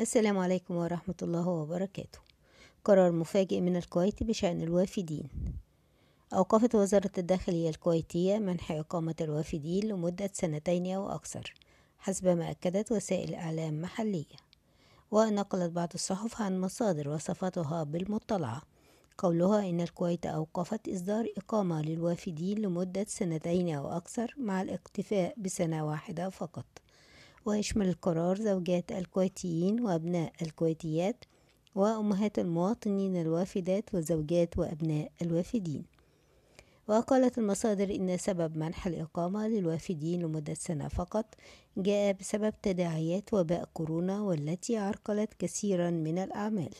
السلام عليكم ورحمة الله وبركاته قرار مفاجئ من الكويت بشأن الوافدين أوقفت وزارة الداخلية الكويتية منح إقامة الوافدين لمدة سنتين أو أكثر حسب ما أكدت وسائل إعلام محلية ونقلت بعض الصحف عن مصادر وصفتها بالمطلعة قولها إن الكويت أوقفت إصدار إقامة للوافدين لمدة سنتين أو أكثر مع الاكتفاء بسنة واحدة فقط ويشمل القرار زوجات الكويتيين وأبناء الكويتيات وأمهات المواطنين الوافدات وزوجات وأبناء الوافدين وقالت المصادر إن سبب منح الإقامة للوافدين لمدة سنة فقط جاء بسبب تداعيات وباء كورونا والتي عرقلت كثيرا من الأعمال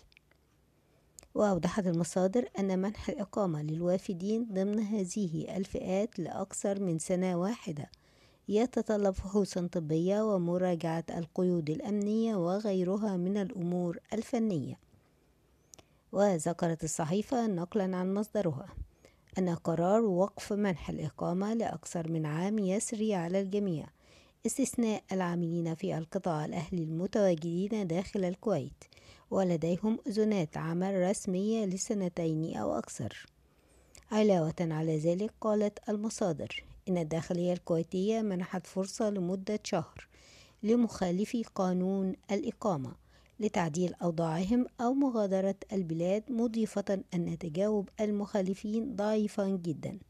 وأوضحت المصادر أن منح الإقامة للوافدين ضمن هذه الفئات لأكثر من سنة واحدة يتطلب فحوصا طبية ومراجعة القيود الأمنية وغيرها من الأمور الفنية وذكرت الصحيفة نقلا عن مصدرها أن قرار وقف منح الإقامة لأكثر من عام يسري على الجميع استثناء العاملين في القطاع الأهلي المتواجدين داخل الكويت ولديهم أذنات عمل رسمية لسنتين أو أكثر علاوة على ذلك قالت المصادر إن الداخلية الكويتية منحت فرصة لمدة شهر لمخالفي قانون الإقامة لتعديل أوضاعهم أو مغادرة البلاد مضيفة أن تجاوب المخالفين ضعيفا جدا